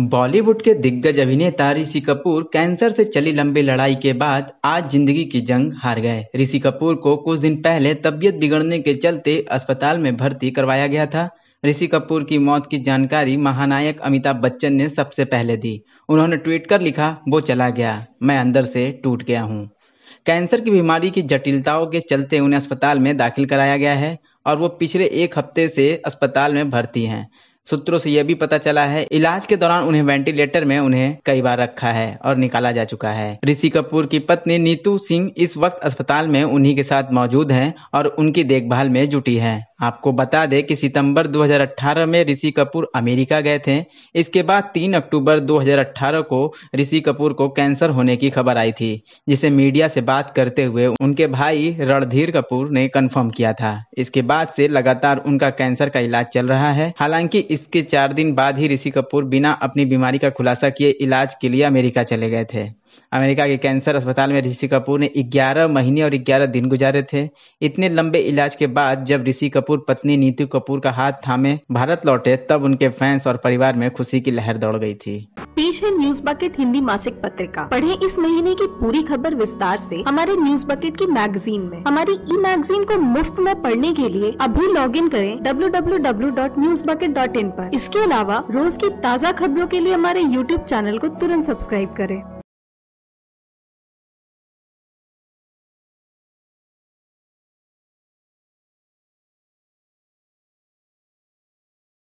बॉलीवुड के दिग्गज अभिनेता ऋषि कपूर कैंसर से चली लंबी लड़ाई के बाद आज जिंदगी की जंग हार गए ऋषि कपूर को कुछ दिन पहले तबियत बिगड़ने के चलते अस्पताल में भर्ती करवाया गया था ऋषि कपूर की मौत की जानकारी महानायक अमिताभ बच्चन ने सबसे पहले दी उन्होंने ट्वीट कर लिखा वो चला गया मैं अंदर से टूट गया हूँ कैंसर की बीमारी की जटिलताओं के चलते उन्हें अस्पताल में दाखिल कराया गया है और वो पिछले एक हफ्ते से अस्पताल में भर्ती हैं सूत्रों से यह भी पता चला है इलाज के दौरान उन्हें वेंटिलेटर में उन्हें कई बार रखा है और निकाला जा चुका है ऋषि कपूर की पत्नी नीतू सिंह इस वक्त अस्पताल में उन्हीं के साथ मौजूद है और उनकी देखभाल में जुटी है आपको बता दें कि सितंबर 2018 में ऋषि कपूर अमेरिका गए थे इसके बाद 3 अक्टूबर 2018 को ऋषि कपूर को कैंसर होने की खबर आई थी जिसे मीडिया से बात करते हुए उनके भाई रणधीर कपूर ने कंफर्म किया था इसके बाद से लगातार उनका कैंसर का इलाज चल रहा है हालांकि इसके चार दिन बाद ही ऋषि कपूर बिना अपनी बीमारी का खुलासा किए इलाज के लिए अमेरिका चले गए थे अमेरिका के कैंसर अस्पताल में ऋषि कपूर ने 11 महीने और 11 दिन गुजारे थे इतने लंबे इलाज के बाद जब ऋषि कपूर पत्नी नीतू कपूर का हाथ थामे भारत लौटे तब उनके फैंस और परिवार में खुशी की लहर दौड़ गई थी पेश है न्यूज बकेट हिंदी मासिक पत्रिका पढ़े इस महीने की पूरी खबर विस्तार से हमारे न्यूज बकेट की मैगजीन में हमारी ई मैगजीन को मुफ्त में पढ़ने के लिए अभी लॉग इन करें डब्ल्यू पर इसके अलावा रोज की ताज़ा खबरों के लिए हमारे यूट्यूब चैनल को तुरंत सब्सक्राइब करें